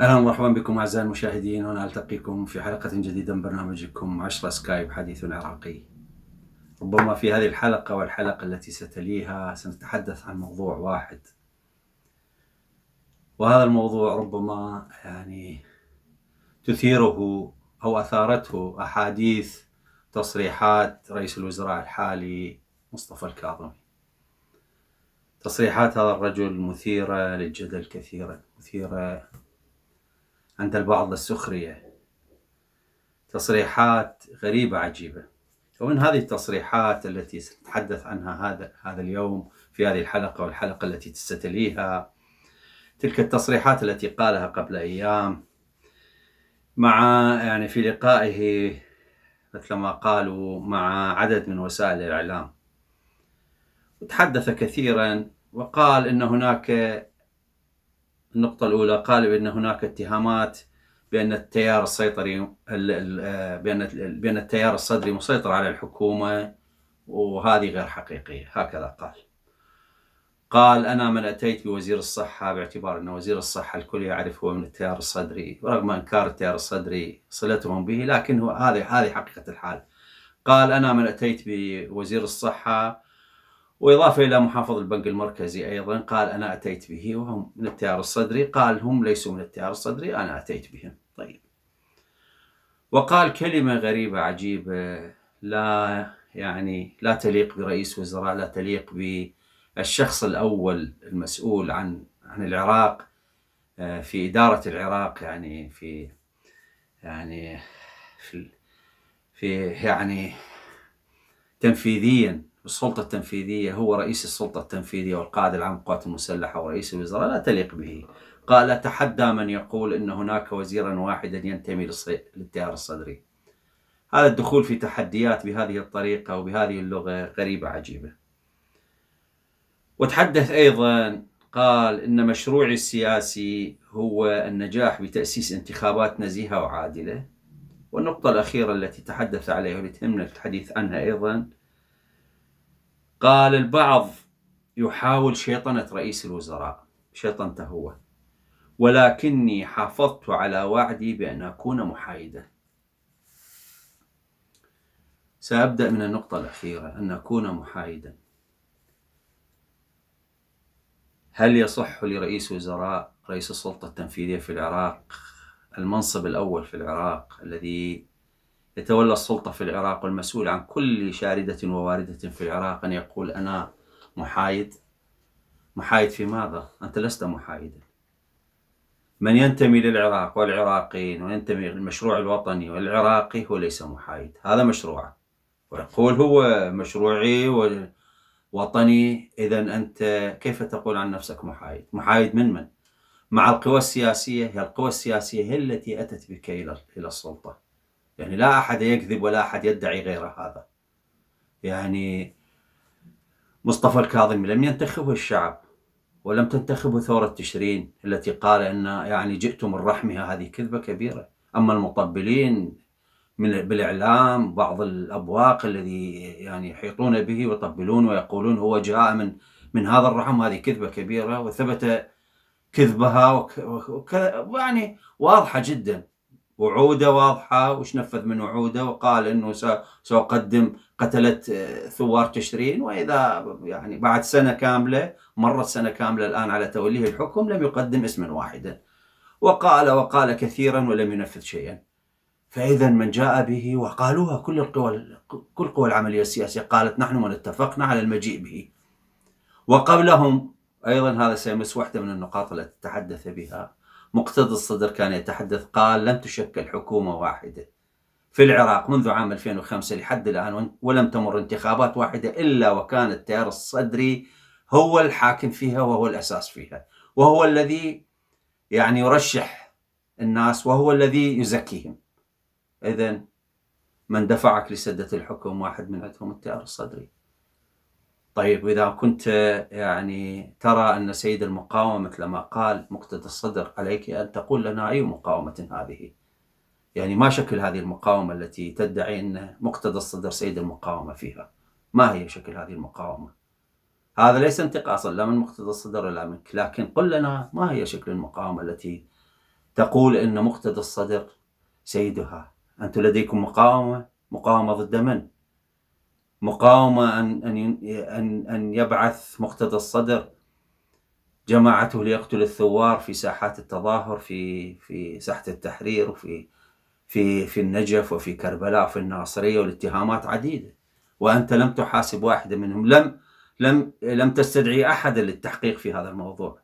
اهلا ومرحبا بكم اعزائي المشاهدين ونلتقيكم في حلقه جديده من برنامجكم 10 سكايب حديث عراقي. ربما في هذه الحلقه والحلقه التي ستليها سنتحدث عن موضوع واحد وهذا الموضوع ربما يعني تثيره او اثارته احاديث تصريحات رئيس الوزراء الحالي مصطفى الكاظمي. تصريحات هذا الرجل مثيره للجدل كثيرا، مثيره عند البعض للسخريه. تصريحات غريبه عجيبه. ومن هذه التصريحات التي سنتحدث عنها هذا هذا اليوم في هذه الحلقه والحلقه التي ستليها تلك التصريحات التي قالها قبل أيام مع يعني في لقائه مثل ما قالوا مع عدد من وسائل الإعلام وتحدث كثيرا وقال أن هناك النقطة الأولى قال بأن هناك اتهامات بأن التيار السيطري بأن بأن التيار الصدري مسيطر على الحكومة وهذه غير حقيقية هكذا قال قال أنا من أتيت بوزير الصحة باعتبار أن وزير الصحة الكل يعرف هو من التيار الصدري ورغم أنكار التيار الصدري صلتهم به لكن هو هذه هذه حقيقة الحال قال أنا من أتيت بوزير الصحة وإضافة إلى محافظ البنك المركزي أيضا قال أنا أتيت به وهم من التيار الصدري قال هم ليسوا من التيار الصدري أنا أتيت بهم طيب وقال كلمة غريبة عجيبة لا يعني لا تليق برئيس وزراء لا تليق ب الشخص الأول المسؤول عن عن العراق آه، في إدارة العراق يعني في يعني في, في يعني تنفيذيا السلطة التنفيذية هو رئيس السلطة التنفيذية والقائد العام للقوات المسلحة ورئيس الوزراء لا تليق به قال أتحدى من يقول أن هناك وزيرا واحدا ينتمي للتيار الصدري هذا الدخول في تحديات بهذه الطريقة وبهذه اللغة غريبة عجيبة وتحدث أيضا قال إن مشروعي السياسي هو النجاح بتأسيس انتخابات نزيهة وعادلة والنقطة الأخيرة التي تحدث عليها والتي تهمنا الحديث عنها أيضا قال البعض يحاول شيطنة رئيس الوزراء شيطنته هو ولكني حافظت على وعدي بأن أكون محايدا سأبدأ من النقطة الأخيرة أن أكون محايدا هل يصح لرئيس وزراء رئيس السلطة التنفيذية في العراق المنصب الأول في العراق الذي يتولى السلطة في العراق والمسؤول عن كل شاردة وواردة في العراق أن يقول أنا محايد محايد في ماذا؟ أنت لست محايدا من ينتمي للعراق والعراقيين وينتمي للمشروع الوطني والعراقي هو ليس محايد هذا مشروعه ويقول هو مشروعي وطني إذا أنت كيف تقول عن نفسك محايد محايد من من؟ مع القوى السياسية هي القوى السياسية هي التي أتت بك إلى الى السلطة يعني لا أحد يكذب ولا أحد يدعي غير هذا يعني مصطفى الكاظمي لم ينتخبه الشعب ولم تنتخبه ثورة تشرين التي قال أن يعني جئت من رحمها هذه كذبة كبيرة أما المطبلين من بالاعلام بعض الابواق الذي يعني يحيطون به ويطبلون ويقولون هو جاء من من هذا الرحم هذه كذبه كبيره وثبت كذبها وك... يعني واضحه جدا وعوده واضحه وش نفذ من وعوده وقال انه ساقدم قتله آه، ثوار تشرين واذا يعني بعد سنه كامله مرت سنه كامله الان على توليه الحكم لم يقدم اسما واحدا وقال وقال كثيرا ولم ينفذ شيئا فإذا من جاء به وقالوها كل القوى كل قوى العملية السياسية قالت نحن من اتفقنا على المجيء به وقبلهم أيضا هذا سيمس واحدة من النقاط التي تحدث بها مقتدى الصدر كان يتحدث قال لم تشكل حكومة واحدة في العراق منذ عام 2005 لحد الآن ولم تمر انتخابات واحدة إلا وكان التيار الصدري هو الحاكم فيها وهو الأساس فيها وهو الذي يعني يرشح الناس وهو الذي يزكيهم إذا من دفعك لسدة الحكم واحد من عندهم التيار الصدري طيب وإذا كنت يعني ترى أن سيد المقاومة مثل ما قال مقتدى الصدر عليك أن تقول لنا أي مقاومة هذه يعني ما شكل هذه المقاومة التي تدعي أن مقتدى الصدر سيد المقاومة فيها ما هي شكل هذه المقاومة هذا ليس انتقاصا لا من مقتدى الصدر ولا منك لكن قل لنا ما هي شكل المقاومة التي تقول أن مقتدى الصدر سيدها أنتم لديكم مقاومة مقاومة ضد من؟ مقاومة أن أن أن أن يبعث مقتدى الصدر جماعته ليقتل الثوار في ساحات التظاهر في في ساحة التحرير وفي في في النجف وفي كربلاء وفي الناصرية والاتهامات عديدة وأنت لم تحاسب واحدة منهم لم لم لم تستدعي أحدا للتحقيق في هذا الموضوع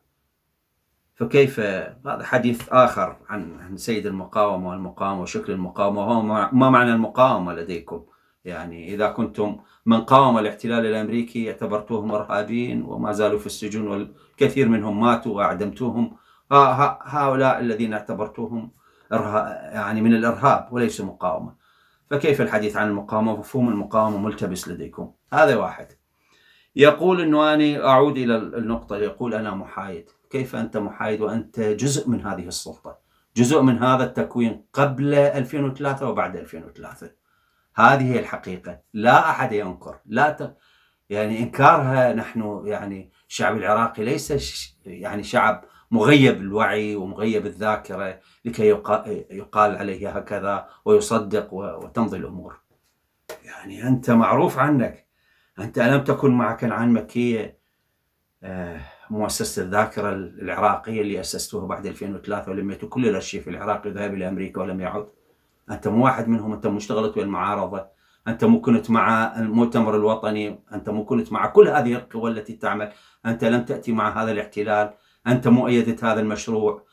فكيف هذا حديث آخر عن عن سيد المقاومة والمقاومة وشكل المقاومة ما معنى المقاومة لديكم يعني إذا كنتم من قاوم الاحتلال الأمريكي اعتبرتوهم إرهابيين وما زالوا في السجون والكثير منهم ماتوا وأعدمتوهم هؤلاء الذين اعتبرتوهم يعني من الإرهاب وليسوا مقاومة فكيف الحديث عن المقاومة ومفهوم المقاومة ملتبس لديكم هذا واحد يقول أنه أنا أعود إلى النقطة يقول أنا محايد كيف أنت محايد وأنت جزء من هذه السلطة جزء من هذا التكوين قبل 2003 وبعد 2003 هذه هي الحقيقة لا أحد ينكر لا ت... يعني إنكارها نحن يعني الشعب العراقي ليس يعني شعب مغيب الوعي ومغيب الذاكرة لكي يقال عليه هكذا ويصدق وتمضي الأمور يعني أنت معروف عنك أنت ألم تكن معك العن مكية آه مؤسسه الذاكره العراقيه اللي اسستوها بعد 2003 ولميت كل الارشيف العراقي ذهب الى امريكا ولم يعد انت مو واحد منهم انت مو اشتغلت ويا المعارضه انت مو كنت مع المؤتمر الوطني انت مو كنت مع كل هذه القوى التي تعمل انت لم تاتي مع هذا الاحتلال انت مو ايدت هذا المشروع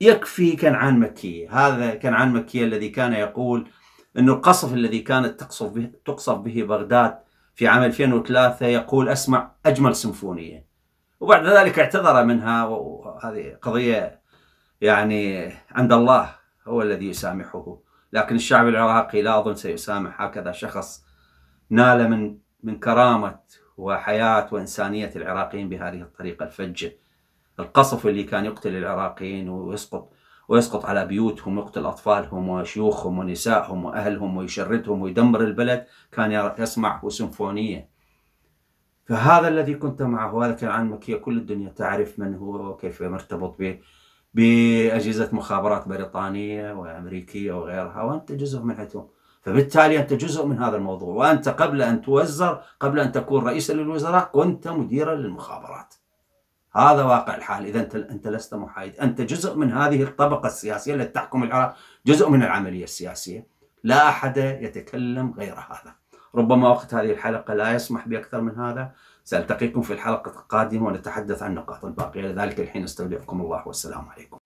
يكفي كنعان مكي هذا كنعان مكي الذي كان يقول أن القصف الذي كانت تقصف به, تقصف به بغداد في عام 2003 يقول أسمع أجمل سيمفونية وبعد ذلك اعتذر منها وهذه قضية يعني عند الله هو الذي يسامحه لكن الشعب العراقي لا أظن سيسامح هكذا شخص نال من من كرامة وحياة وإنسانية العراقيين بهذه الطريقة الفجة القصف اللي كان يقتل العراقيين ويسقط ويسقط على بيوتهم ويقتل أطفالهم وشيوخهم ونسائهم وأهلهم ويشردهم ويدمر البلد كان يسمع سيمفونية فهذا الذي كنت معه هذا كان عن مكية كل الدنيا تعرف من هو وكيف مرتبط به بأجهزة مخابرات بريطانية وأمريكية وغيرها وأنت جزء من حيثهم فبالتالي أنت جزء من هذا الموضوع وأنت قبل أن توزر قبل أن تكون رئيسا للوزراء كنت مديرا للمخابرات هذا واقع الحال إذا أنت, أنت لست محايد أنت جزء من هذه الطبقة السياسية التي تحكم العراق جزء من العملية السياسية لا أحد يتكلم غير هذا ربما وقت هذه الحلقة لا يسمح بأكثر من هذا سألتقيكم في الحلقة القادمة ونتحدث عن النقاط الباقية لذلك الحين استودعكم الله والسلام عليكم